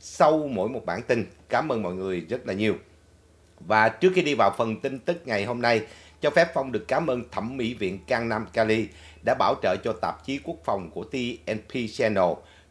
sau mỗi một bản tin. Cảm ơn mọi người rất là nhiều. Và trước khi đi vào phần tin tức ngày hôm nay, cho phép Phong được cảm ơn Thẩm mỹ viện Cang Nam Cali đã bảo trợ cho tạp chí quốc phòng của TNP Channel.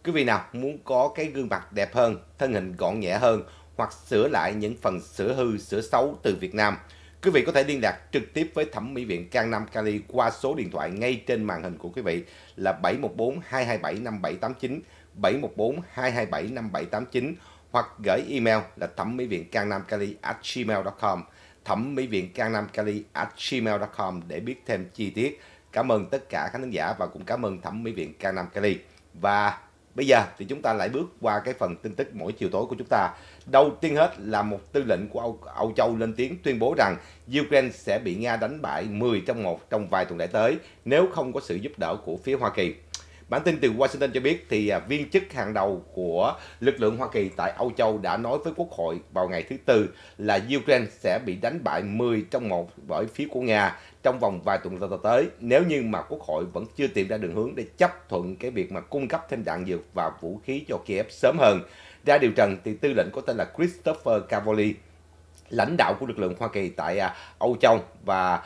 Quý vị nào muốn có cái gương mặt đẹp hơn, thân hình gọn nhẹ hơn hoặc sửa lại những phần sửa hư, sửa xấu từ Việt Nam, quý vị có thể liên lạc trực tiếp với Thẩm mỹ viện Cang Nam Cali qua số điện thoại ngay trên màn hình của quý vị là 714 227 5789 714 227 5789 hoặc gửi email là thẩm mỹ viện Nam Cali at gmail.com thẩm mỹ viện Nam Cali at gmail.com để biết thêm chi tiết. Cảm ơn tất cả khán giả và cũng cảm ơn thẩm mỹ viện Nam Cali. Và bây giờ thì chúng ta lại bước qua cái phần tin tức mỗi chiều tối của chúng ta. Đầu tiên hết là một tư lệnh của Âu, Âu Châu lên tiếng tuyên bố rằng Ukraine sẽ bị Nga đánh bại 10 trong một trong vài tuần lễ tới nếu không có sự giúp đỡ của phía Hoa Kỳ. Bản tin từ Washington cho biết thì à, viên chức hàng đầu của lực lượng Hoa Kỳ tại Âu Châu đã nói với Quốc hội vào ngày thứ Tư là Ukraine sẽ bị đánh bại 10 trong 1 bởi phía của Nga trong vòng vài tuần tới nếu như mà Quốc hội vẫn chưa tìm ra đường hướng để chấp thuận cái việc mà cung cấp thêm đạn dược và vũ khí cho Kiev sớm hơn. Ra điều trần thì tư lệnh có tên là Christopher Cavoli lãnh đạo của lực lượng Hoa Kỳ tại à, Âu Châu và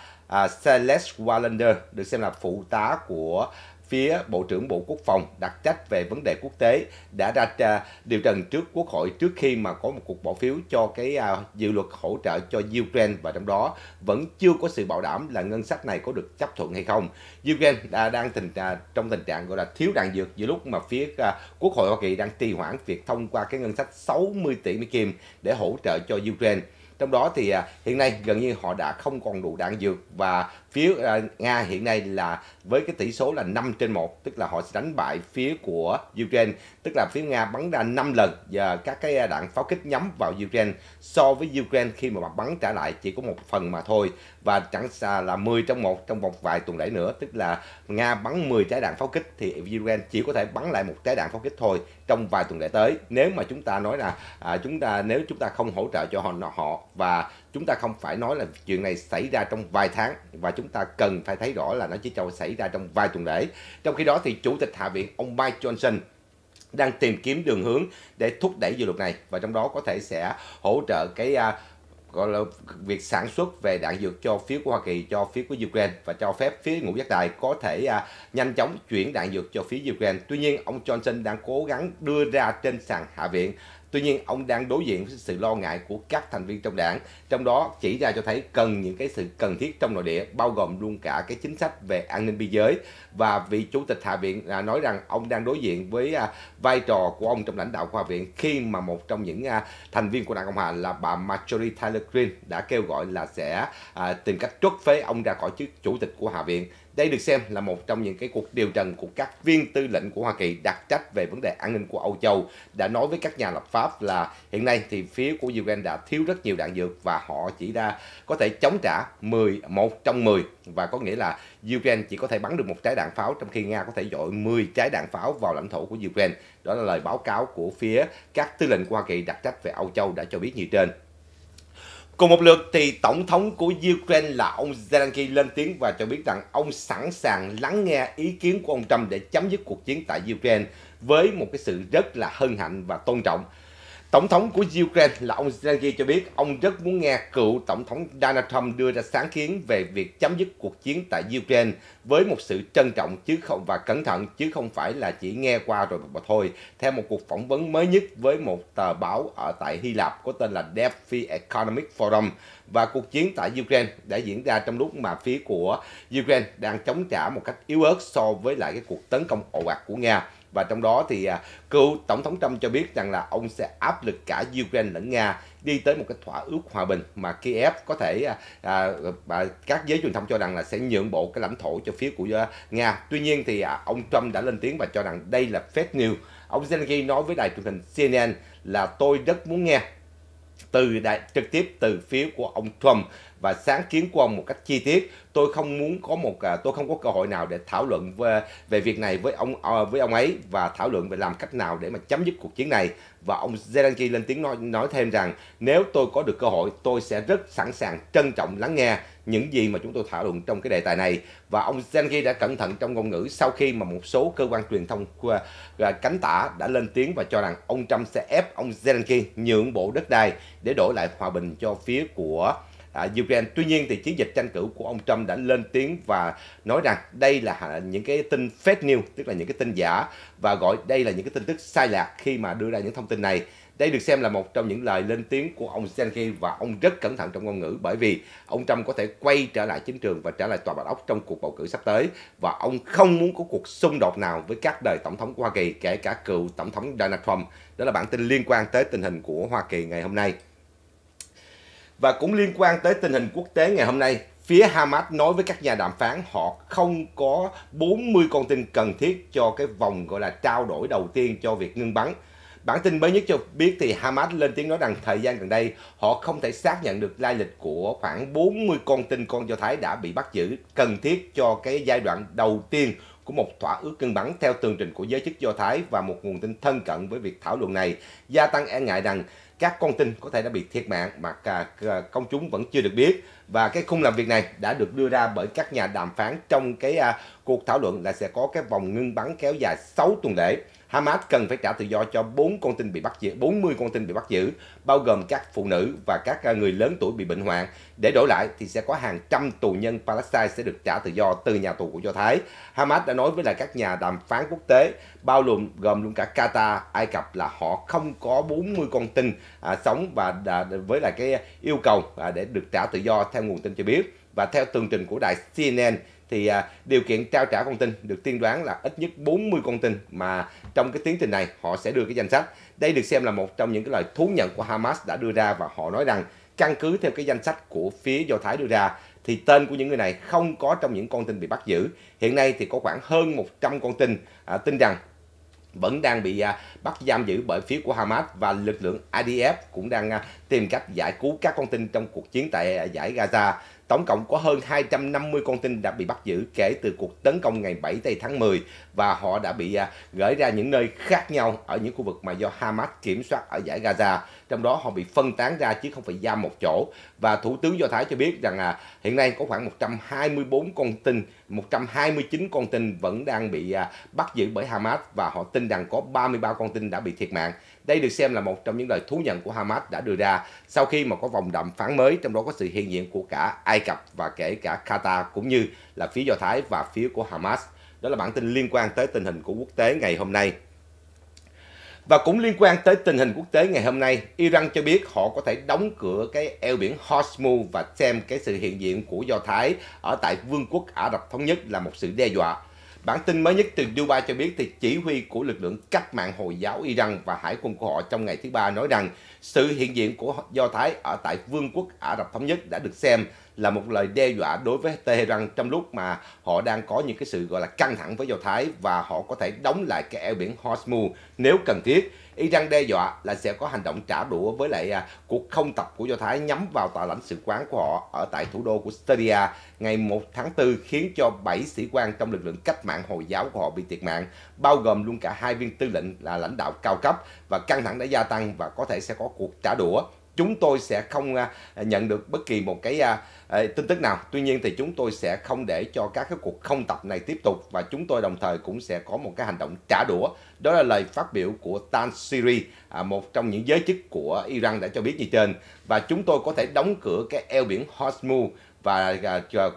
Celeste à, Wallander được xem là phụ tá của phía Bộ trưởng Bộ Quốc phòng đặc trách về vấn đề quốc tế đã ra à, điều trần trước Quốc hội trước khi mà có một cuộc bỏ phiếu cho cái à, dự luật hỗ trợ cho Ukraine và trong đó vẫn chưa có sự bảo đảm là ngân sách này có được chấp thuận hay không. Ukraine đã đang tình à, trong tình trạng gọi là thiếu đạn dược giữa lúc mà phía Quốc hội Hoa Kỳ đang trì hoãn việc thông qua cái ngân sách 60 tỷ Mỹ Kim để hỗ trợ cho Ukraine trong đó thì à, hiện nay gần như họ đã không còn đủ đạn dược và phía à, Nga hiện nay là với cái tỷ số là 5 trên 1 tức là họ sẽ đánh bại phía của Ukraine tức là phía Nga bắn ra 5 lần và các cái à, đạn pháo kích nhắm vào Ukraine so với Ukraine khi mà bắn trả lại chỉ có một phần mà thôi và chẳng xa là 10 trong một trong một vài tuần lễ nữa tức là Nga bắn 10 trái đạn pháo kích thì Ukraine chỉ có thể bắn lại một trái đạn pháo kích thôi trong vài tuần lễ tới nếu mà chúng ta nói là à, chúng ta nếu chúng ta không hỗ trợ cho họ họ và chúng ta không phải nói là chuyện này xảy ra trong vài tháng và chúng ta cần phải thấy rõ là nó chỉ cho xảy ra trong vài tuần lễ trong khi đó thì chủ tịch hạ viện ông Mike Johnson đang tìm kiếm đường hướng để thúc đẩy dự luật này và trong đó có thể sẽ hỗ trợ cái uh, gọi là việc sản xuất về đạn dược cho phía của Hoa Kỳ, cho phía của Ukraine và cho phép phía ngũ giác đài có thể à, nhanh chóng chuyển đạn dược cho phía Ukraine. Tuy nhiên, ông Johnson đang cố gắng đưa ra trên sàn Hạ viện Tuy nhiên, ông đang đối diện với sự lo ngại của các thành viên trong đảng, trong đó chỉ ra cho thấy cần những cái sự cần thiết trong nội địa, bao gồm luôn cả cái chính sách về an ninh biên giới. Và vị chủ tịch Hạ viện à, nói rằng ông đang đối diện với à, vai trò của ông trong lãnh đạo của Hạ viện khi mà một trong những à, thành viên của đảng Cộng hòa là bà Marjorie Taylor Greene đã kêu gọi là sẽ tìm cách trút phế ông ra khỏi chức chủ tịch của Hạ viện. Đây được xem là một trong những cái cuộc điều trần của các viên tư lệnh của Hoa Kỳ đặc trách về vấn đề an ninh của Âu Châu đã nói với các nhà lập pháp là hiện nay thì phía của Ukraine đã thiếu rất nhiều đạn dược và họ chỉ ra có thể chống trả 10 11 trong 10 và có nghĩa là Ukraine chỉ có thể bắn được một trái đạn pháo trong khi Nga có thể dội 10 trái đạn pháo vào lãnh thổ của Ukraine. Đó là lời báo cáo của phía các tư lệnh của Hoa Kỳ đặc trách về Âu Châu đã cho biết như trên. Cùng một lượt thì Tổng thống của Ukraine là ông Zelensky lên tiếng và cho biết rằng ông sẵn sàng lắng nghe ý kiến của ông Trump để chấm dứt cuộc chiến tại Ukraine với một cái sự rất là hân hạnh và tôn trọng. Tổng thống của Ukraine là ông Zelensky cho biết ông rất muốn nghe cựu Tổng thống Donald Trump đưa ra sáng kiến về việc chấm dứt cuộc chiến tại Ukraine với một sự trân trọng chứ không và cẩn thận chứ không phải là chỉ nghe qua rồi mà thôi. Theo một cuộc phỏng vấn mới nhất với một tờ báo ở tại Hy Lạp có tên là Delphi Economic Forum và cuộc chiến tại Ukraine đã diễn ra trong lúc mà phía của Ukraine đang chống trả một cách yếu ớt so với lại cái cuộc tấn công ồ ạt của Nga và trong đó thì à, cựu tổng thống Trump cho biết rằng là ông sẽ áp lực cả Ukraine lẫn Nga đi tới một cái thỏa ước hòa bình mà Kiev có thể à, à và các giới truyền thông cho rằng là sẽ nhượng bộ cái lãnh thổ cho phía của à, Nga. Tuy nhiên thì à, ông Trump đã lên tiếng và cho rằng đây là fake news. Ông Zelensky nói với đài truyền hình CNN là tôi rất muốn nghe từ đại, trực tiếp từ phía của ông Trump và sáng kiến của ông một cách chi tiết tôi không muốn có một à, tôi không có cơ hội nào để thảo luận về, về việc này với ông ờ, với ông ấy và thảo luận về làm cách nào để mà chấm dứt cuộc chiến này và ông Zelensky lên tiếng nói nói thêm rằng nếu tôi có được cơ hội tôi sẽ rất sẵn sàng trân trọng lắng nghe những gì mà chúng tôi thảo luận trong cái đề tài này và ông Zelensky đã cẩn thận trong ngôn ngữ sau khi mà một số cơ quan truyền thông à, cánh tả đã lên tiếng và cho rằng ông Trump sẽ ép ông Zelensky nhượng bộ đất đai để đổi lại hòa bình cho phía của À, Ukraine. Tuy nhiên thì chiến dịch tranh cử của ông Trump đã lên tiếng và nói rằng đây là những cái tin fake news, tức là những cái tin giả và gọi đây là những cái tin tức sai lạc khi mà đưa ra những thông tin này. Đây được xem là một trong những lời lên tiếng của ông Zelensky và ông rất cẩn thận trong ngôn ngữ bởi vì ông Trump có thể quay trở lại chính trường và trở lại tòa bạch ốc trong cuộc bầu cử sắp tới và ông không muốn có cuộc xung đột nào với các đời tổng thống của Hoa Kỳ kể cả cựu tổng thống Donald Trump. Đó là bản tin liên quan tới tình hình của Hoa Kỳ ngày hôm nay. Và cũng liên quan tới tình hình quốc tế ngày hôm nay, phía Hamas nói với các nhà đàm phán họ không có 40 con tin cần thiết cho cái vòng gọi là trao đổi đầu tiên cho việc ngưng bắn. Bản tin mới nhất cho biết thì Hamas lên tiếng nói rằng thời gian gần đây họ không thể xác nhận được lai lịch của khoảng 40 con tin con Do Thái đã bị bắt giữ cần thiết cho cái giai đoạn đầu tiên của một thỏa ước ngưng bắn theo tường trình của giới chức Do Thái và một nguồn tin thân cận với việc thảo luận này gia tăng e ngại rằng các con tin có thể đã bị thiệt mạng mà cả công chúng vẫn chưa được biết và cái khung làm việc này đã được đưa ra bởi các nhà đàm phán trong cái à, cuộc thảo luận là sẽ có cái vòng ngưng bắn kéo dài 6 tuần lễ Hamas cần phải trả tự do cho 4 con tin bị bắt giữ, 40 con tin bị bắt giữ, bao gồm các phụ nữ và các à, người lớn tuổi bị bệnh hoạn. Để đổi lại thì sẽ có hàng trăm tù nhân Palestine sẽ được trả tự do từ nhà tù của Do Thái. Hamas đã nói với lại các nhà đàm phán quốc tế, bao gồm gồm luôn cả Qatar, Ai Cập là họ không có 40 con tin à, sống và à, với lại cái yêu cầu à, để được trả tự do theo nguồn tin cho biết. Và theo tường trình của đài CNN thì à, điều kiện trao trả con tin được tiên đoán là ít nhất 40 con tin mà trong cái tiến trình này họ sẽ đưa cái danh sách. Đây được xem là một trong những cái lời thú nhận của Hamas đã đưa ra và họ nói rằng căn cứ theo cái danh sách của phía Do Thái đưa ra thì tên của những người này không có trong những con tin bị bắt giữ. Hiện nay thì có khoảng hơn 100 con tin à, tin rằng vẫn đang bị à, bắt giam giữ bởi phía của Hamas và lực lượng IDF cũng đang à, tìm cách giải cứu các con tin trong cuộc chiến tại à, giải Gaza. Tổng cộng có hơn 250 con tin đã bị bắt giữ kể từ cuộc tấn công ngày 7 tây tháng 10 và họ đã bị à, gửi ra những nơi khác nhau ở những khu vực mà do Hamas kiểm soát ở giải Gaza. Trong đó họ bị phân tán ra chứ không phải giam một chỗ. Và Thủ tướng Do Thái cho biết rằng à, hiện nay có khoảng 124 con tin, 129 con tin vẫn đang bị à, bắt giữ bởi Hamas và họ tin rằng có 33 con tin đã bị thiệt mạng. Đây được xem là một trong những lời thú nhận của Hamas đã đưa ra sau khi mà có vòng đàm phán mới trong đó có sự hiện diện của cả Ai Cập và kể cả Qatar cũng như là phía Do Thái và phía của Hamas. Đó là bản tin liên quan tới tình hình của quốc tế ngày hôm nay. Và cũng liên quan tới tình hình quốc tế ngày hôm nay, Iran cho biết họ có thể đóng cửa cái eo biển Hormuz và xem cái sự hiện diện của Do Thái ở tại Vương quốc Ả Rập Thống Nhất là một sự đe dọa. Bản tin mới nhất từ Dubai cho biết thì chỉ huy của lực lượng cách mạng Hồi giáo Iran và hải quân của họ trong ngày thứ Ba nói rằng sự hiện diện của Do Thái ở tại Vương quốc Ả Rập Thống Nhất đã được xem là một lời đe dọa đối với Tehran trong lúc mà họ đang có những cái sự gọi là căng thẳng với Do Thái và họ có thể đóng lại cái eo biển Hormuz nếu cần thiết Iran đe dọa là sẽ có hành động trả đũa với lại à, cuộc không tập của Do Thái nhắm vào tòa lãnh sự quán của họ ở tại thủ đô của Syria ngày 1 tháng 4 khiến cho 7 sĩ quan trong lực lượng cách mạng Hồi giáo của họ bị thiệt mạng, bao gồm luôn cả hai viên tư lệnh là lãnh đạo cao cấp và căng thẳng đã gia tăng và có thể sẽ có cuộc trả đũa chúng tôi sẽ không à, nhận được bất kỳ một cái à, à, tin tức nào. Tuy nhiên thì chúng tôi sẽ không để cho các cái cuộc không tập này tiếp tục và chúng tôi đồng thời cũng sẽ có một cái hành động trả đũa. Đó là lời phát biểu của Tan Siri, một trong những giới chức của Iran đã cho biết như trên. Và chúng tôi có thể đóng cửa cái eo biển Hormuz và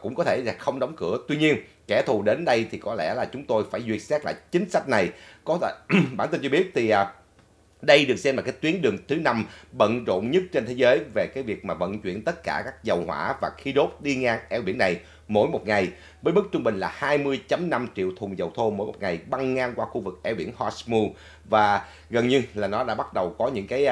cũng có thể là không đóng cửa. Tuy nhiên kẻ thù đến đây thì có lẽ là chúng tôi phải duyệt xét lại chính sách này. Có thể bản tin cho biết thì đây được xem là cái tuyến đường thứ năm bận rộn nhất trên thế giới về cái việc mà vận chuyển tất cả các dầu hỏa và khí đốt đi ngang eo biển này mỗi một ngày với mức trung bình là 20.5 triệu thùng dầu thô mỗi một ngày băng ngang qua khu vực eo biển Hormuz và gần như là nó đã bắt đầu có những cái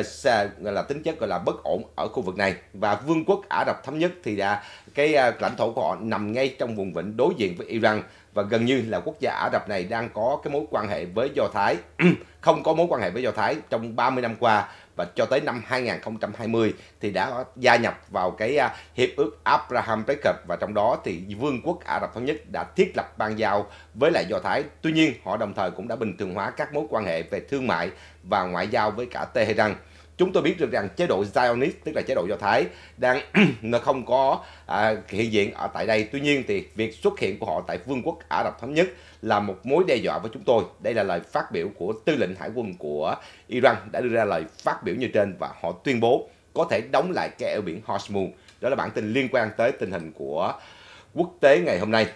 uh, là tính chất gọi là bất ổn ở khu vực này và Vương quốc Ả Rập thống nhất thì đã cái uh, lãnh thổ của họ nằm ngay trong vùng vịnh đối diện với Iran và gần như là quốc gia Ả Rập này đang có cái mối quan hệ với Do Thái không có mối quan hệ với Do Thái trong 30 năm qua và cho tới năm 2020 thì đã gia nhập vào cái à, hiệp ước Abraham Accords và trong đó thì Vương quốc Ả Rập thống nhất đã thiết lập ban giao với lại Do Thái. Tuy nhiên, họ đồng thời cũng đã bình thường hóa các mối quan hệ về thương mại và ngoại giao với cả Tehran chúng tôi biết được rằng chế độ Zionist tức là chế độ Do Thái đang nó không có à, hiện diện ở tại đây. Tuy nhiên thì việc xuất hiện của họ tại Vương quốc Ả Rập Thống Nhất là một mối đe dọa với chúng tôi. Đây là lời phát biểu của tư lệnh hải quân của Iran đã đưa ra lời phát biểu như trên và họ tuyên bố có thể đóng lại cái eo biển Hormuz. Đó là bản tin liên quan tới tình hình của quốc tế ngày hôm nay.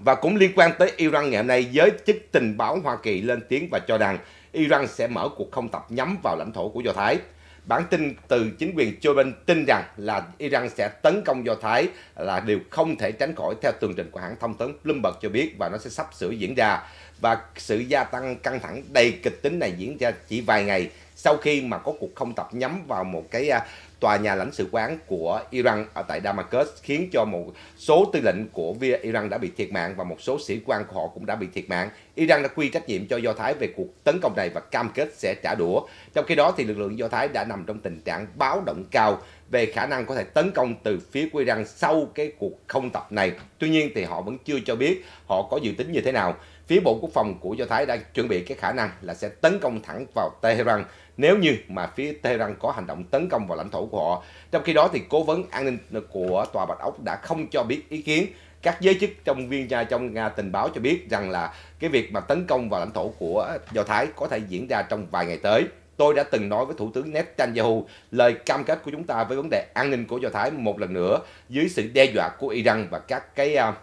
Và cũng liên quan tới Iran ngày hôm nay, giới chức tình báo Hoa Kỳ lên tiếng và cho rằng Iran sẽ mở cuộc không tập nhắm vào lãnh thổ của Do Thái. Bản tin từ chính quyền Joe Biden tin rằng là Iran sẽ tấn công Do Thái là điều không thể tránh khỏi theo tường trình của hãng thông tấn Bloomberg cho biết và nó sẽ sắp sửa diễn ra. Và sự gia tăng căng thẳng đầy kịch tính này diễn ra chỉ vài ngày sau khi mà có cuộc không tập nhắm vào một cái à, tòa nhà lãnh sự quán của Iran ở tại Damascus khiến cho một số tư lệnh của Iran đã bị thiệt mạng và một số sĩ quan của họ cũng đã bị thiệt mạng. Iran đã quy trách nhiệm cho Do Thái về cuộc tấn công này và cam kết sẽ trả đũa. Trong khi đó thì lực lượng Do Thái đã nằm trong tình trạng báo động cao về khả năng có thể tấn công từ phía của Iran sau cái cuộc không tập này. Tuy nhiên thì họ vẫn chưa cho biết họ có dự tính như thế nào phía Bộ Quốc phòng của Do Thái đang chuẩn bị cái khả năng là sẽ tấn công thẳng vào Tehran nếu như mà phía Tehran có hành động tấn công vào lãnh thổ của họ. Trong khi đó thì cố vấn an ninh của Tòa Bạch Ốc đã không cho biết ý kiến các giới chức trong viên gia trong Nga tình báo cho biết rằng là cái việc mà tấn công vào lãnh thổ của Do Thái có thể diễn ra trong vài ngày tới. Tôi đã từng nói với Thủ tướng Netanyahu lời cam kết của chúng ta với vấn đề an ninh của Do Thái một lần nữa dưới sự đe dọa của Iran và các cái uh,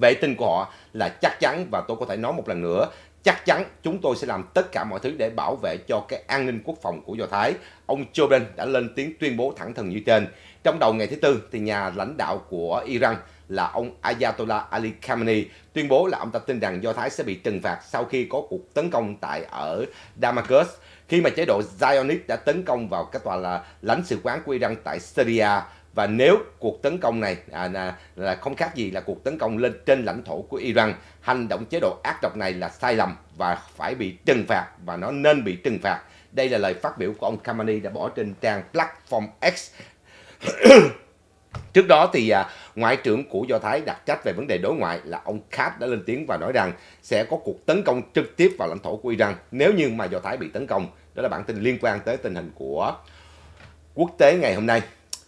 vệ tinh của họ là chắc chắn và tôi có thể nói một lần nữa chắc chắn chúng tôi sẽ làm tất cả mọi thứ để bảo vệ cho cái an ninh quốc phòng của Do Thái. Ông Joe Biden đã lên tiếng tuyên bố thẳng thừng như trên. Trong đầu ngày thứ Tư, thì nhà lãnh đạo của Iran là ông Ayatollah Ali Khamenei tuyên bố là ông ta tin rằng Do Thái sẽ bị trừng phạt sau khi có cuộc tấn công tại ở Damascus khi mà chế độ Zionist đã tấn công vào cái tòa là lãnh sự quán của Iran tại Syria và nếu cuộc tấn công này à, là, là không khác gì là cuộc tấn công lên trên lãnh thổ của Iran hành động chế độ ác độc này là sai lầm và phải bị trừng phạt và nó nên bị trừng phạt đây là lời phát biểu của ông Khamenei đã bỏ trên trang platform X Trước đó thì à, Ngoại trưởng của Do Thái đặt trách về vấn đề đối ngoại là ông Khat đã lên tiếng và nói rằng sẽ có cuộc tấn công trực tiếp vào lãnh thổ của Iran nếu như mà Do Thái bị tấn công. Đó là bản tin liên quan tới tình hình của quốc tế ngày hôm nay.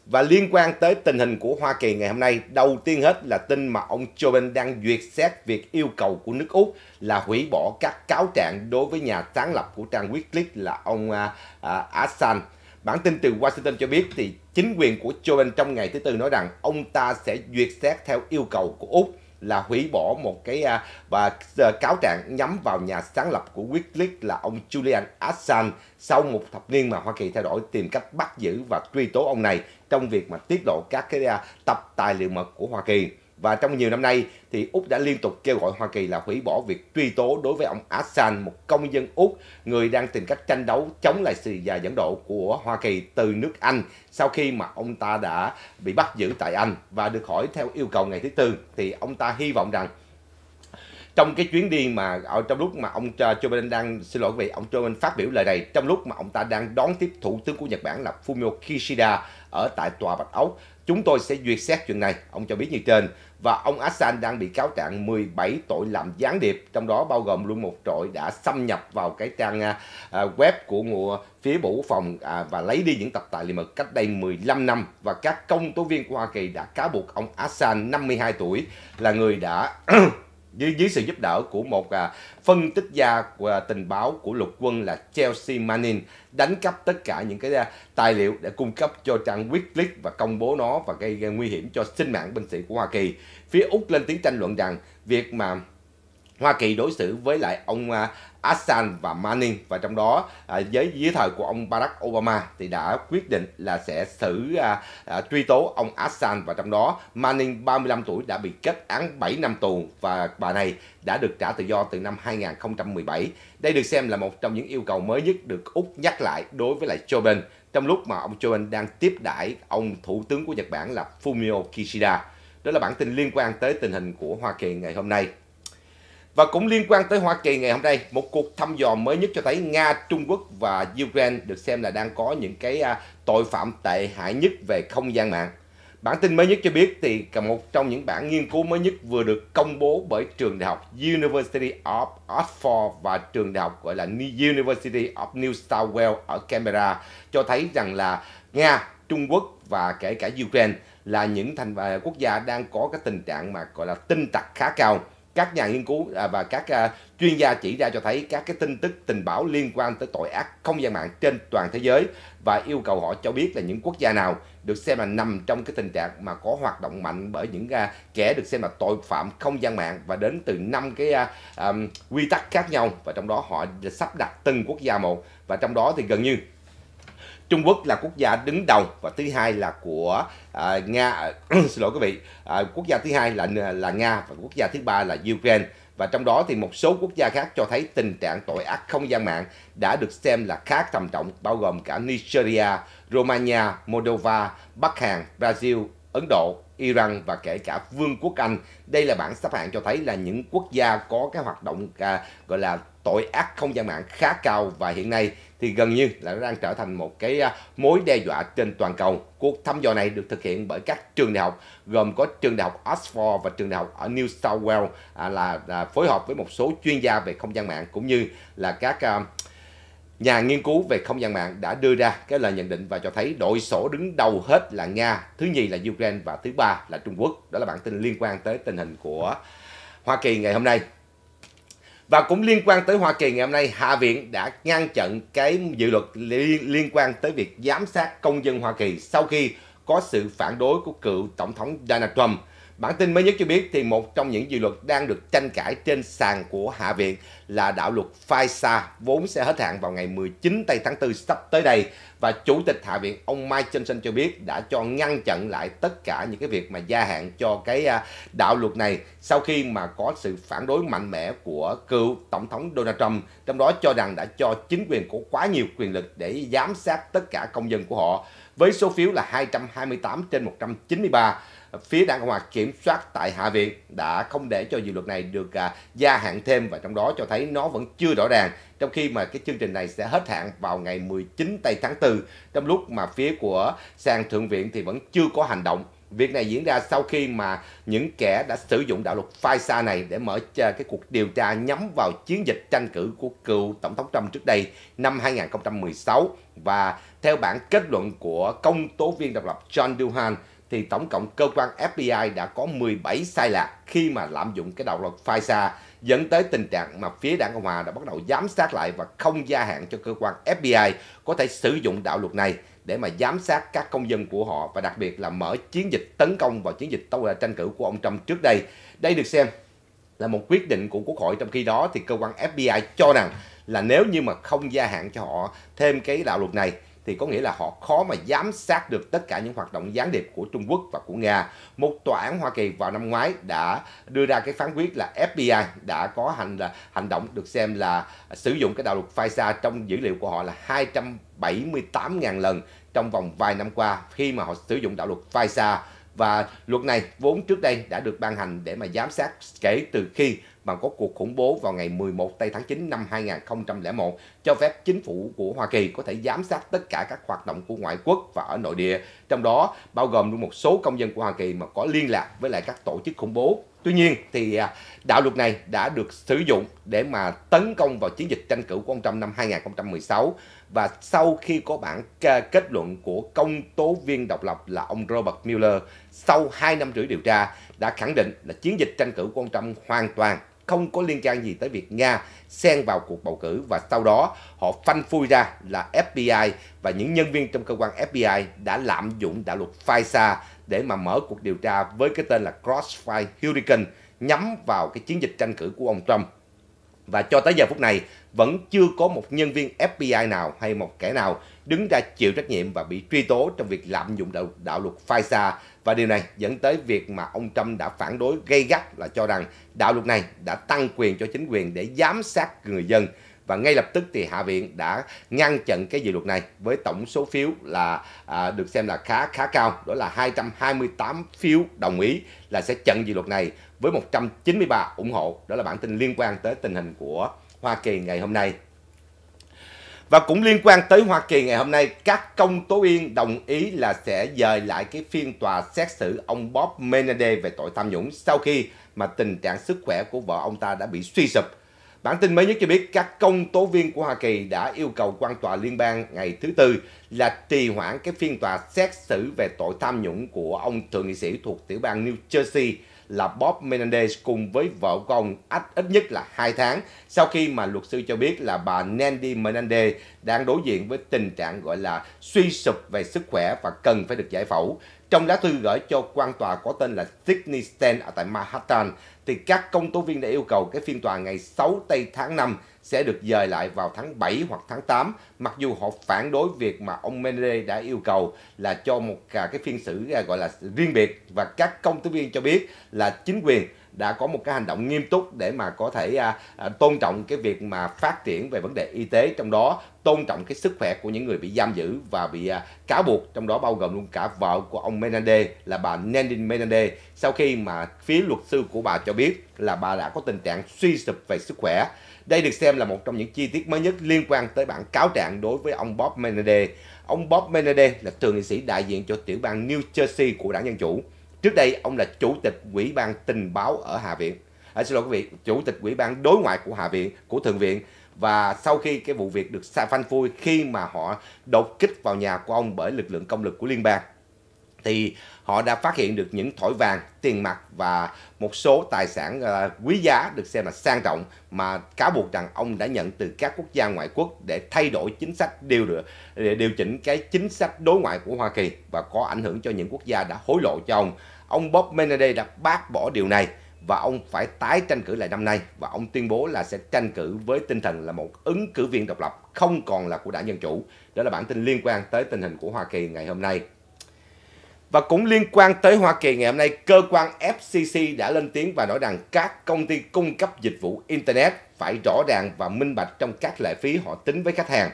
Và liên quan tới tình hình của Hoa Kỳ ngày hôm nay, đầu tiên hết là tin mà ông Joe Biden đang duyệt xét việc yêu cầu của nước Úc là hủy bỏ các cáo trạng đối với nhà sáng lập của trang Wikileaks là ông uh, uh, Assange. Bản tin từ Washington cho biết thì chính quyền của Joe Biden trong ngày thứ Tư nói rằng ông ta sẽ duyệt xét theo yêu cầu của Úc là hủy bỏ một cái à, và ờ, cáo trạng nhắm vào nhà sáng lập của WikiLeaks là ông Julian Assange sau một thập niên mà Hoa Kỳ thay đổi tìm cách bắt giữ và truy tố ông này trong việc mà tiết lộ các cái à, tập tài liệu mật của Hoa Kỳ. Và trong nhiều năm nay thì Úc đã liên tục kêu gọi Hoa Kỳ là hủy bỏ việc truy tố đối với ông Assange, một công dân Úc, người đang tìm cách tranh đấu chống lại sự già dẫn độ của Hoa Kỳ từ nước Anh sau khi mà ông ta đã bị bắt giữ tại Anh và được hỏi theo yêu cầu ngày thứ tư thì ông ta hy vọng rằng trong cái chuyến đi mà ở trong lúc mà ông Joe Biden đang xin lỗi quý vị, ông Joe Biden phát biểu lời này trong lúc mà ông ta đang đón tiếp thủ tướng của Nhật Bản là Fumio Kishida ở tại tòa Bạch Ốc Chúng tôi sẽ duyệt xét chuyện này, ông cho biết như trên. Và ông Assange đang bị cáo trạng 17 tội làm gián điệp, trong đó bao gồm luôn một tội đã xâm nhập vào cái trang à, à, web của ngụ à, phía Bộ phòng và lấy đi những tập tài liệu mật cách đây 15 năm. Và các công tố viên của Hoa Kỳ đã cáo buộc ông Assange 52 tuổi là người đã dưới, dưới sự giúp đỡ của một à, phân tích gia à, tình báo của lục quân là Chelsea Manning đánh cắp tất cả những cái à, tài liệu để cung cấp cho trang Wikileaks và công bố nó và gây, gây nguy hiểm cho sinh mạng binh sĩ của Hoa Kỳ. Phía Úc lên tiếng tranh luận rằng việc mà Hoa Kỳ đối xử với lại ông à, Assange và Manning và trong đó dưới à, dưới thời của ông Barack Obama thì đã quyết định là sẽ xử à, à, truy tố ông Assange và trong đó Manning 35 tuổi đã bị kết án 7 năm tù và bà này đã được trả tự do từ năm 2017. Đây được xem là một trong những yêu cầu mới nhất được Úc nhắc lại đối với lại Joe Biden trong lúc mà ông Joe Biden đang tiếp đãi ông thủ tướng của Nhật Bản là Fumio Kishida. Đó là bản tin liên quan tới tình hình của Hoa Kỳ ngày hôm nay. Và cũng liên quan tới Hoa Kỳ ngày hôm nay, một cuộc thăm dò mới nhất cho thấy Nga, Trung Quốc và Ukraine được xem là đang có những cái à, tội phạm tệ hại nhất về không gian mạng. Bản tin mới nhất cho biết thì cả một trong những bản nghiên cứu mới nhất vừa được công bố bởi trường đại học University of Oxford và trường đại học gọi là University of New South Wales ở Canberra cho thấy rằng là Nga, Trung Quốc và kể cả Ukraine là những thành à, quốc gia đang có cái tình trạng mà gọi là tin tặc khá cao các nhà nghiên cứu à, và các à, chuyên gia chỉ ra cho thấy các cái tin tức tình báo liên quan tới tội ác không gian mạng trên toàn thế giới và yêu cầu họ cho biết là những quốc gia nào được xem là nằm trong cái tình trạng mà có hoạt động mạnh bởi những à, kẻ được xem là tội phạm không gian mạng và đến từ năm cái um, quy tắc khác nhau và trong đó họ sắp đặt từng quốc gia một và trong đó thì gần như Trung Quốc là quốc gia đứng đầu và thứ hai là của à, Nga xin lỗi quý vị à, quốc gia thứ hai là là Nga và quốc gia thứ ba là Ukraine và trong đó thì một số quốc gia khác cho thấy tình trạng tội ác không gian mạng đã được xem là khá trầm trọng bao gồm cả Nigeria, Romania, Moldova, Bắc Hàn, Brazil, Ấn Độ, Iran và kể cả Vương quốc Anh. Đây là bảng xếp hạng cho thấy là những quốc gia có cái hoạt động à, gọi là tội ác không gian mạng khá cao và hiện nay thì gần như là nó đang trở thành một cái à, mối đe dọa trên toàn cầu. Cuộc thăm dò này được thực hiện bởi các trường đại học gồm có trường đại học Oxford và trường đại học ở New South Wales à, là, là phối hợp với một số chuyên gia về không gian mạng cũng như là các à, nhà nghiên cứu về không gian mạng đã đưa ra cái lời nhận định và cho thấy đội sổ đứng đầu hết là Nga, thứ nhì là Ukraine và thứ ba là Trung Quốc. Đó là bản tin liên quan tới tình hình của Hoa Kỳ ngày hôm nay. Và cũng liên quan tới Hoa Kỳ ngày hôm nay, Hạ viện đã ngăn chặn cái dự luật liên, quan tới việc giám sát công dân Hoa Kỳ sau khi có sự phản đối của cựu Tổng thống Donald Trump. Bản tin mới nhất cho biết thì một trong những dự luật đang được tranh cãi trên sàn của Hạ viện là đạo luật FISA vốn sẽ hết hạn vào ngày 19 tây tháng 4 sắp tới đây và Chủ tịch Hạ viện ông Mike Johnson cho biết đã cho ngăn chặn lại tất cả những cái việc mà gia hạn cho cái à, đạo luật này sau khi mà có sự phản đối mạnh mẽ của cựu Tổng thống Donald Trump trong đó cho rằng đã cho chính quyền của quá nhiều quyền lực để giám sát tất cả công dân của họ với số phiếu là 228 trên 193 phía đảng Cộng hòa kiểm soát tại Hạ viện đã không để cho dự luật này được à, gia hạn thêm và trong đó cho thấy nó vẫn chưa rõ ràng trong khi mà cái chương trình này sẽ hết hạn vào ngày 19 tây tháng 4 trong lúc mà phía của sàn thượng viện thì vẫn chưa có hành động Việc này diễn ra sau khi mà những kẻ đã sử dụng đạo luật FISA này để mở cho à, cái cuộc điều tra nhắm vào chiến dịch tranh cử của cựu Tổng thống Trump trước đây năm 2016 và theo bản kết luận của công tố viên độc lập John Doohan thì tổng cộng cơ quan FBI đã có 17 sai lạc khi mà lạm dụng cái đạo luật FISA dẫn tới tình trạng mà phía đảng Cộng Hòa đã bắt đầu giám sát lại và không gia hạn cho cơ quan FBI có thể sử dụng đạo luật này để mà giám sát các công dân của họ và đặc biệt là mở chiến dịch tấn công vào chiến dịch tranh cử của ông Trump trước đây. Đây được xem là một quyết định của Quốc hội trong khi đó thì cơ quan FBI cho rằng là nếu như mà không gia hạn cho họ thêm cái đạo luật này thì có nghĩa là họ khó mà giám sát được tất cả những hoạt động gián điệp của Trung Quốc và của Nga. Một tòa án Hoa Kỳ vào năm ngoái đã đưa ra cái phán quyết là FBI đã có hành là hành động được xem là sử dụng cái đạo luật FISA trong dữ liệu của họ là 278.000 lần trong vòng vài năm qua khi mà họ sử dụng đạo luật FISA và luật này vốn trước đây đã được ban hành để mà giám sát kể từ khi bằng có cuộc khủng bố vào ngày 11 tây tháng 9 năm 2001, cho phép chính phủ của Hoa Kỳ có thể giám sát tất cả các hoạt động của ngoại quốc và ở nội địa, trong đó bao gồm luôn một số công dân của Hoa Kỳ mà có liên lạc với lại các tổ chức khủng bố Tuy nhiên thì à, đạo luật này đã được sử dụng để mà tấn công vào chiến dịch tranh cử của ông Trump năm 2016 và sau khi có bản kết luận của công tố viên độc lập là ông Robert Mueller sau 2 năm rưỡi điều tra đã khẳng định là chiến dịch tranh cử của ông Trump hoàn toàn không có liên quan gì tới việc Nga xen vào cuộc bầu cử và sau đó họ phanh phui ra là FBI và những nhân viên trong cơ quan FBI đã lạm dụng đạo luật FISA để mà mở cuộc điều tra với cái tên là Crossfire Hurricane nhắm vào cái chiến dịch tranh cử của ông Trump. Và cho tới giờ phút này vẫn chưa có một nhân viên FBI nào hay một kẻ nào đứng ra chịu trách nhiệm và bị truy tố trong việc lạm dụng đạo, đạo luật FISA và điều này dẫn tới việc mà ông Trump đã phản đối gây gắt là cho rằng đạo luật này đã tăng quyền cho chính quyền để giám sát người dân và ngay lập tức thì Hạ viện đã ngăn chặn cái dự luật này với tổng số phiếu là à, được xem là khá khá cao đó là 228 phiếu đồng ý là sẽ chặn dự luật này với 193 ủng hộ đó là bản tin liên quan tới tình hình của Hoa Kỳ ngày hôm nay và cũng liên quan tới Hoa Kỳ ngày hôm nay, các công tố viên đồng ý là sẽ dời lại cái phiên tòa xét xử ông Bob Menendez về tội tham nhũng sau khi mà tình trạng sức khỏe của vợ ông ta đã bị suy sụp. Bản tin mới nhất cho biết các công tố viên của Hoa Kỳ đã yêu cầu quan tòa liên bang ngày thứ Tư là trì hoãn cái phiên tòa xét xử về tội tham nhũng của ông thượng nghị sĩ thuộc tiểu bang New Jersey là Bob Menendez cùng với vợ của ông ít nhất là 2 tháng sau khi mà luật sư cho biết là bà Nandy Menendez đang đối diện với tình trạng gọi là suy sụp về sức khỏe và cần phải được giải phẫu. Trong lá thư gửi cho quan tòa có tên là Sydney Stan ở tại Manhattan, thì các công tố viên đã yêu cầu cái phiên tòa ngày 6 tây tháng 5 sẽ được dời lại vào tháng 7 hoặc tháng 8 mặc dù họ phản đối việc mà ông Menendez đã yêu cầu là cho một cái phiên xử à, gọi là riêng biệt và các công tố viên cho biết là chính quyền đã có một cái hành động nghiêm túc để mà có thể à, à, tôn trọng cái việc mà phát triển về vấn đề y tế trong đó tôn trọng cái sức khỏe của những người bị giam giữ và bị à, cáo buộc trong đó bao gồm luôn cả vợ của ông Menande là bà Nandine Menande sau khi mà phía luật sư của bà cho biết là bà đã có tình trạng suy sụp về sức khỏe đây được xem là một trong những chi tiết mới nhất liên quan tới bản cáo trạng đối với ông Bob Menendez. Ông Bob Menendez là thượng nghị sĩ đại diện cho tiểu bang New Jersey của đảng Dân Chủ. Trước đây, ông là chủ tịch ủy ban tình báo ở Hạ viện. À, xin lỗi quý vị, chủ tịch ủy ban đối ngoại của Hạ viện, của Thượng viện. Và sau khi cái vụ việc được xa phanh phui khi mà họ đột kích vào nhà của ông bởi lực lượng công lực của liên bang, thì họ đã phát hiện được những thỏi vàng, tiền mặt và một số tài sản ờ, quý giá được xem là sang trọng mà cáo buộc rằng ông đã nhận từ các quốc gia ngoại quốc để thay đổi chính sách điều để điều chỉnh cái chính sách đối ngoại của Hoa Kỳ và có ảnh hưởng cho những quốc gia đã hối lộ cho ông. Ông Bob Menendez đã bác bỏ điều này và ông phải tái tranh cử lại năm nay và ông tuyên bố là sẽ tranh cử với tinh thần là một ứng cử viên độc lập không còn là của đảng Dân Chủ. Đó là bản tin liên quan tới tình hình của Hoa Kỳ ngày hôm nay. Và cũng liên quan tới Hoa Kỳ ngày hôm nay, cơ quan FCC đã lên tiếng và nói rằng các công ty cung cấp dịch vụ Internet phải rõ ràng và minh bạch trong các lệ phí họ tính với khách hàng.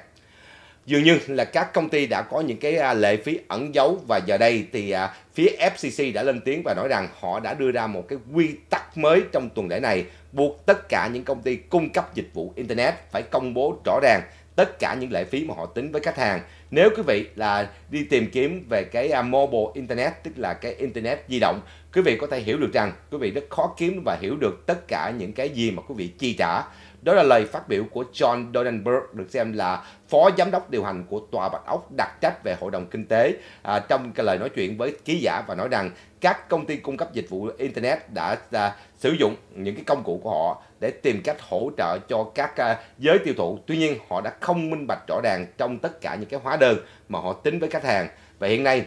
Dường như là các công ty đã có những cái à, lệ phí ẩn giấu và giờ đây thì à, phía FCC đã lên tiếng và nói rằng họ đã đưa ra một cái quy tắc mới trong tuần lễ này buộc tất cả những công ty cung cấp dịch vụ Internet phải công bố rõ ràng tất cả những lệ phí mà họ tính với khách hàng. Nếu quý vị là đi tìm kiếm về cái à, mobile internet tức là cái internet di động, quý vị có thể hiểu được rằng quý vị rất khó kiếm và hiểu được tất cả những cái gì mà quý vị chi trả đó là lời phát biểu của John Dodenberg được xem là phó giám đốc điều hành của Tòa Bạch Ốc đặc trách về Hội đồng Kinh tế à, trong cái lời nói chuyện với ký giả và nói rằng các công ty cung cấp dịch vụ Internet đã à, sử dụng những cái công cụ của họ để tìm cách hỗ trợ cho các à, giới tiêu thụ. Tuy nhiên họ đã không minh bạch rõ ràng trong tất cả những cái hóa đơn mà họ tính với khách hàng. Và hiện nay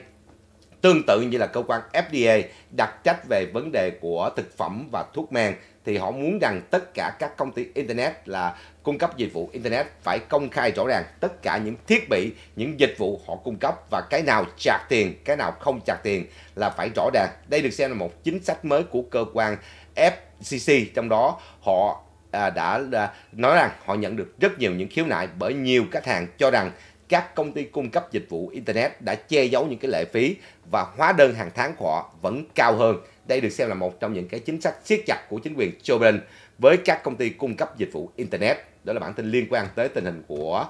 Tương tự như là cơ quan FDA đặt trách về vấn đề của thực phẩm và thuốc men thì họ muốn rằng tất cả các công ty Internet là cung cấp dịch vụ Internet phải công khai rõ ràng tất cả những thiết bị, những dịch vụ họ cung cấp và cái nào chạc tiền, cái nào không chạc tiền là phải rõ ràng. Đây được xem là một chính sách mới của cơ quan FCC trong đó họ à, đã à, nói rằng họ nhận được rất nhiều những khiếu nại bởi nhiều khách hàng cho rằng các công ty cung cấp dịch vụ Internet đã che giấu những cái lệ phí và hóa đơn hàng tháng của họ vẫn cao hơn. Đây được xem là một trong những cái chính sách siết chặt của chính quyền Joe Biden với các công ty cung cấp dịch vụ Internet. Đó là bản tin liên quan tới tình hình của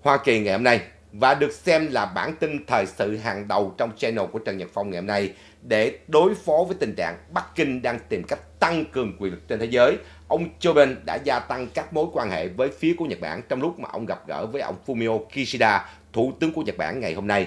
Hoa Kỳ ngày hôm nay và được xem là bản tin thời sự hàng đầu trong channel của Trần Nhật Phong ngày hôm nay để đối phó với tình trạng Bắc Kinh đang tìm cách tăng cường quyền lực trên thế giới ông Choben đã gia tăng các mối quan hệ với phía của Nhật Bản trong lúc mà ông gặp gỡ với ông Fumio Kishida, Thủ tướng của Nhật Bản ngày hôm nay.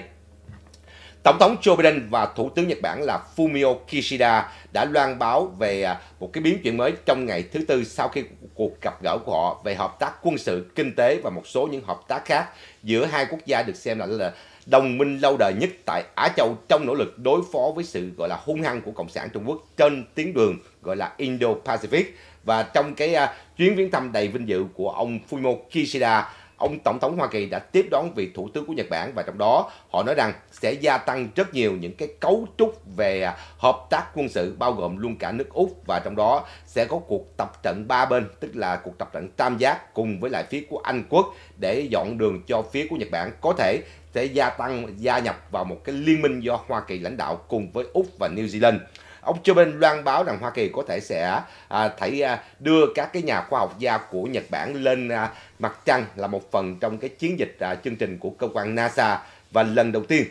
Tổng thống Joe Biden và Thủ tướng Nhật Bản là Fumio Kishida đã loan báo về à, một cái biến chuyển mới trong ngày thứ Tư sau khi cuộc gặp gỡ của họ về hợp tác quân sự, kinh tế và một số những hợp tác khác giữa hai quốc gia được xem là đồng minh lâu đời nhất tại Á Châu trong nỗ lực đối phó với sự gọi là hung hăng của Cộng sản Trung Quốc trên tuyến đường gọi là Indo-Pacific và trong cái à, chuyến viếng thăm đầy vinh dự của ông Fumio Kishida ông tổng thống Hoa Kỳ đã tiếp đón vị thủ tướng của Nhật Bản và trong đó họ nói rằng sẽ gia tăng rất nhiều những cái cấu trúc về à, hợp tác quân sự bao gồm luôn cả nước Úc và trong đó sẽ có cuộc tập trận ba bên tức là cuộc tập trận tam giác cùng với lại phía của Anh quốc để dọn đường cho phía của Nhật Bản có thể sẽ gia tăng gia nhập vào một cái liên minh do Hoa Kỳ lãnh đạo cùng với Úc và New Zealand ông Joe Biden loan báo rằng Hoa Kỳ có thể sẽ à, thấy à, đưa các cái nhà khoa học gia của Nhật Bản lên à, mặt trăng là một phần trong cái chiến dịch à, chương trình của cơ quan NASA và lần đầu tiên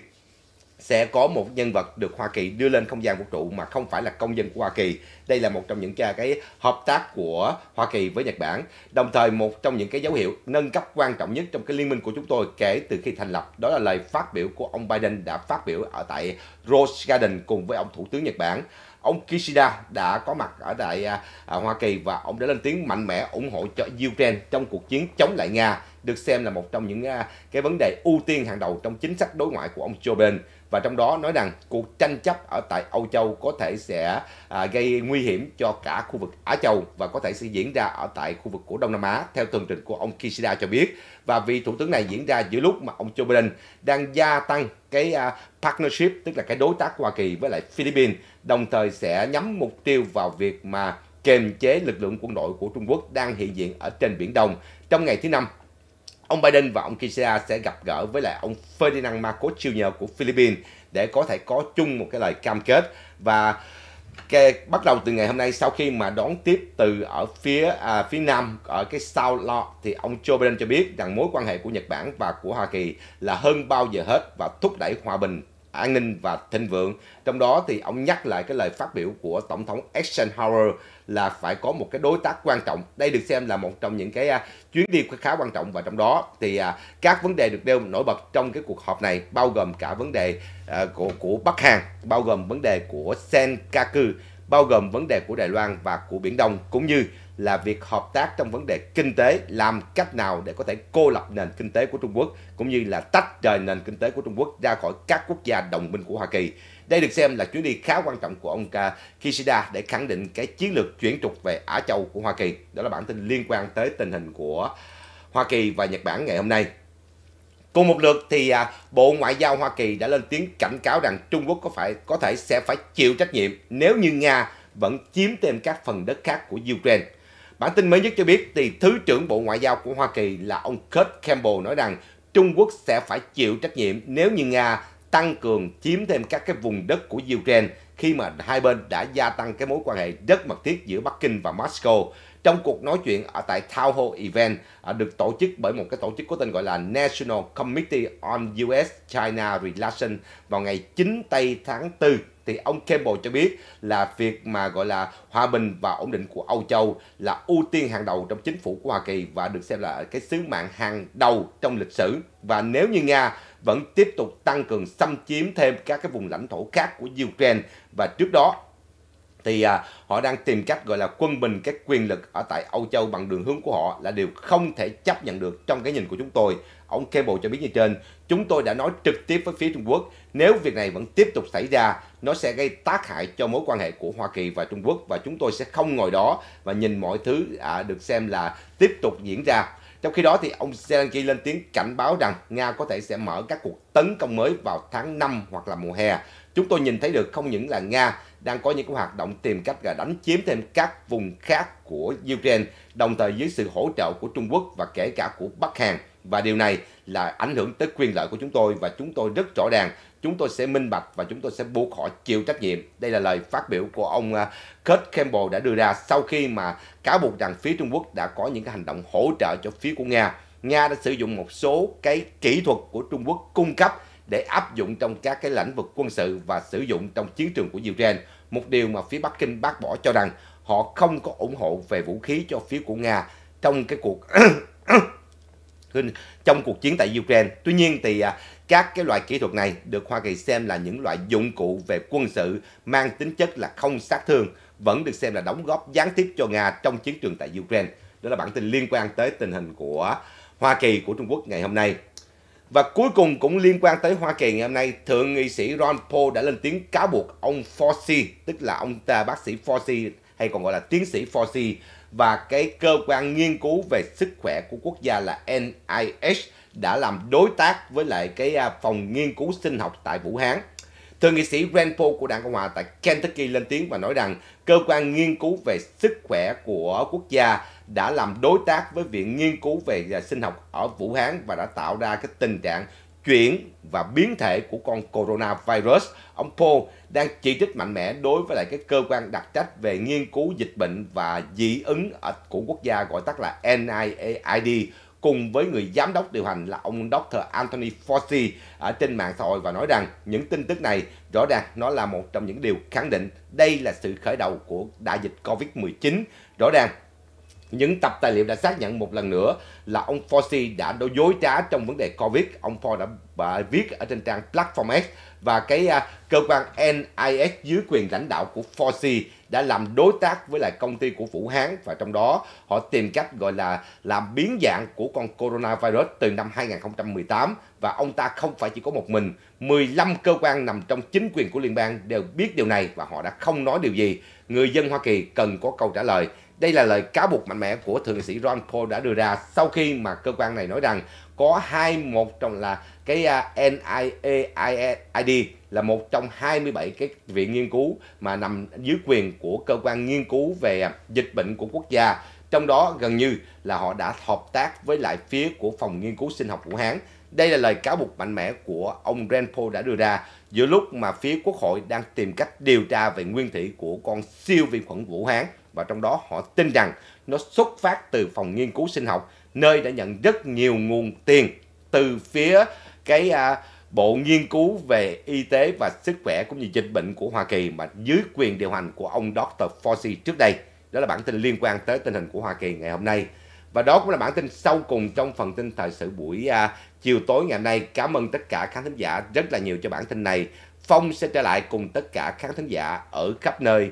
sẽ có một nhân vật được Hoa Kỳ đưa lên không gian vũ trụ mà không phải là công dân của Hoa Kỳ. Đây là một trong những cái hợp tác của Hoa Kỳ với Nhật Bản. Đồng thời một trong những cái dấu hiệu nâng cấp quan trọng nhất trong cái liên minh của chúng tôi kể từ khi thành lập đó là lời phát biểu của ông Biden đã phát biểu ở tại Rose Garden cùng với ông thủ tướng Nhật Bản ông Kishida đã có mặt ở tại à, à, Hoa Kỳ và ông đã lên tiếng mạnh mẽ ủng hộ cho Ukraine trong cuộc chiến chống lại Nga được xem là một trong những à, cái vấn đề ưu tiên hàng đầu trong chính sách đối ngoại của ông Joe Biden và trong đó nói rằng cuộc tranh chấp ở tại Âu Châu có thể sẽ à, gây nguy hiểm cho cả khu vực Á Châu và có thể sẽ diễn ra ở tại khu vực của Đông Nam Á theo tường trình của ông Kishida cho biết và vị thủ tướng này diễn ra giữa lúc mà ông Joe Biden đang gia tăng cái à, partnership tức là cái đối tác Hoa Kỳ với lại Philippines đồng thời sẽ nhắm mục tiêu vào việc mà kiềm chế lực lượng quân đội của Trung Quốc đang hiện diện ở trên biển Đông trong ngày thứ năm ông Biden và ông Kishida sẽ gặp gỡ với lại ông Ferdinand Marcos Jr. của Philippines để có thể có chung một cái lời cam kết và cái, bắt đầu từ ngày hôm nay sau khi mà đón tiếp từ ở phía à, phía nam ở cái Sao Lo thì ông Joe Biden cho biết rằng mối quan hệ của Nhật Bản và của Hoa Kỳ là hơn bao giờ hết và thúc đẩy hòa bình an ninh và thịnh vượng. Trong đó thì ông nhắc lại cái lời phát biểu của Tổng thống Eisenhower là phải có một cái đối tác quan trọng. Đây được xem là một trong những cái à, chuyến đi khá quan trọng và trong đó thì à, các vấn đề được đeo nổi bật trong cái cuộc họp này bao gồm cả vấn đề à, của của Bắc Hàn, bao gồm vấn đề của Senkaku, bao gồm vấn đề của Đài Loan và của Biển Đông cũng như là việc hợp tác trong vấn đề kinh tế làm cách nào để có thể cô lập nền kinh tế của Trung Quốc cũng như là tách rời nền kinh tế của Trung Quốc ra khỏi các quốc gia đồng minh của Hoa Kỳ. Đây được xem là chuyến đi khá quan trọng của ông Kishida để khẳng định cái chiến lược chuyển trục về Á Châu của Hoa Kỳ. Đó là bản tin liên quan tới tình hình của Hoa Kỳ và Nhật Bản ngày hôm nay. Cùng một lượt thì à, Bộ Ngoại giao Hoa Kỳ đã lên tiếng cảnh cáo rằng Trung Quốc có phải có thể sẽ phải chịu trách nhiệm nếu như Nga vẫn chiếm thêm các phần đất khác của Ukraine. Bản tin mới nhất cho biết thì Thứ trưởng Bộ Ngoại giao của Hoa Kỳ là ông Kurt Campbell nói rằng Trung Quốc sẽ phải chịu trách nhiệm nếu như Nga tăng cường chiếm thêm các cái vùng đất của Ukraine khi mà hai bên đã gia tăng cái mối quan hệ rất mật thiết giữa Bắc Kinh và Moscow. Trong cuộc nói chuyện ở tại Town Hall Event à, được tổ chức bởi một cái tổ chức có tên gọi là National Committee on US-China Relations vào ngày 9 tây tháng 4 thì ông Campbell cho biết là việc mà gọi là hòa bình và ổn định của Âu Châu là ưu tiên hàng đầu trong chính phủ của Hoa Kỳ và được xem là cái sứ mạng hàng đầu trong lịch sử. Và nếu như Nga vẫn tiếp tục tăng cường xâm chiếm thêm các cái vùng lãnh thổ khác của Ukraine và trước đó thì à, họ đang tìm cách gọi là quân bình các quyền lực ở tại Âu Châu bằng đường hướng của họ là điều không thể chấp nhận được trong cái nhìn của chúng tôi Ông Cable cho biết như trên, chúng tôi đã nói trực tiếp với phía Trung Quốc, nếu việc này vẫn tiếp tục xảy ra, nó sẽ gây tác hại cho mối quan hệ của Hoa Kỳ và Trung Quốc và chúng tôi sẽ không ngồi đó và nhìn mọi thứ à, được xem là tiếp tục diễn ra. Trong khi đó thì ông Zelensky lên tiếng cảnh báo rằng Nga có thể sẽ mở các cuộc tấn công mới vào tháng 5 hoặc là mùa hè. Chúng tôi nhìn thấy được không những là Nga đang có những hoạt động tìm cách là đánh chiếm thêm các vùng khác của Ukraine, đồng thời dưới sự hỗ trợ của Trung Quốc và kể cả của Bắc Hàn và điều này là ảnh hưởng tới quyền lợi của chúng tôi và chúng tôi rất rõ ràng chúng tôi sẽ minh bạch và chúng tôi sẽ buộc họ chịu trách nhiệm đây là lời phát biểu của ông à, Kurt Campbell đã đưa ra sau khi mà cáo buộc rằng phía Trung Quốc đã có những cái hành động hỗ trợ cho phía của Nga Nga đã sử dụng một số cái kỹ thuật của Trung Quốc cung cấp để áp dụng trong các cái lĩnh vực quân sự và sử dụng trong chiến trường của Ukraine một điều mà phía Bắc Kinh bác bỏ cho rằng họ không có ủng hộ về vũ khí cho phía của Nga trong cái cuộc trong cuộc chiến tại Ukraine. Tuy nhiên thì à, các cái loại kỹ thuật này được Hoa Kỳ xem là những loại dụng cụ về quân sự mang tính chất là không sát thương, vẫn được xem là đóng góp gián tiếp cho Nga trong chiến trường tại Ukraine. Đó là bản tin liên quan tới tình hình của Hoa Kỳ của Trung Quốc ngày hôm nay. Và cuối cùng cũng liên quan tới Hoa Kỳ ngày hôm nay, Thượng nghị sĩ Ron Paul đã lên tiếng cáo buộc ông Fauci, tức là ông ta bác sĩ Fauci hay còn gọi là tiến sĩ Fauci và cái cơ quan nghiên cứu về sức khỏe của quốc gia là NIH đã làm đối tác với lại cái à, phòng nghiên cứu sinh học tại Vũ Hán. Thượng nghị sĩ Rand Paul của Đảng Cộng Hòa tại Kentucky lên tiếng và nói rằng cơ quan nghiên cứu về sức khỏe của quốc gia đã làm đối tác với Viện Nghiên cứu về à, sinh học ở Vũ Hán và đã tạo ra cái tình trạng chuyển và biến thể của con coronavirus, ông Paul đang chỉ trích mạnh mẽ đối với lại cái cơ quan đặc trách về nghiên cứu dịch bệnh và dị ứng ở, của quốc gia gọi tắt là NIAID cùng với người giám đốc điều hành là ông Dr. Anthony Fauci ở trên mạng xã hội và nói rằng những tin tức này rõ ràng nó là một trong những điều khẳng định đây là sự khởi đầu của đại dịch Covid-19. Rõ ràng những tập tài liệu đã xác nhận một lần nữa là ông Fauci đã đối dối trá trong vấn đề Covid. Ông Fauci đã viết ở trên trang Platform X và cái à, cơ quan NIS dưới quyền lãnh đạo của Fauci đã làm đối tác với lại công ty của Vũ Hán và trong đó họ tìm cách gọi là làm biến dạng của con coronavirus từ năm 2018 và ông ta không phải chỉ có một mình, 15 cơ quan nằm trong chính quyền của liên bang đều biết điều này và họ đã không nói điều gì. Người dân Hoa Kỳ cần có câu trả lời đây là lời cáo buộc mạnh mẽ của thượng sĩ Ron Paul đã đưa ra sau khi mà cơ quan này nói rằng có hai một trong là cái à, NIAID là một trong 27 cái viện nghiên cứu mà nằm dưới quyền của cơ quan nghiên cứu về à, dịch bệnh của quốc gia. Trong đó gần như là họ đã hợp tác với lại phía của phòng nghiên cứu sinh học Vũ Hán. Đây là lời cáo buộc mạnh mẽ của ông Rand Paul đã đưa ra giữa lúc mà phía quốc hội đang tìm cách điều tra về nguyên thủy của con siêu vi khuẩn Vũ Hán và trong đó họ tin rằng nó xuất phát từ phòng nghiên cứu sinh học nơi đã nhận rất nhiều nguồn tiền từ phía cái à, Bộ Nghiên cứu về Y tế và Sức khỏe cũng như dịch bệnh của Hoa Kỳ mà dưới quyền điều hành của ông Dr. Fauci trước đây. Đó là bản tin liên quan tới tình hình của Hoa Kỳ ngày hôm nay. Và đó cũng là bản tin sau cùng trong phần tin thời sự buổi à, chiều tối ngày hôm nay. Cảm ơn tất cả khán thính giả rất là nhiều cho bản tin này. Phong sẽ trở lại cùng tất cả khán thính giả ở khắp nơi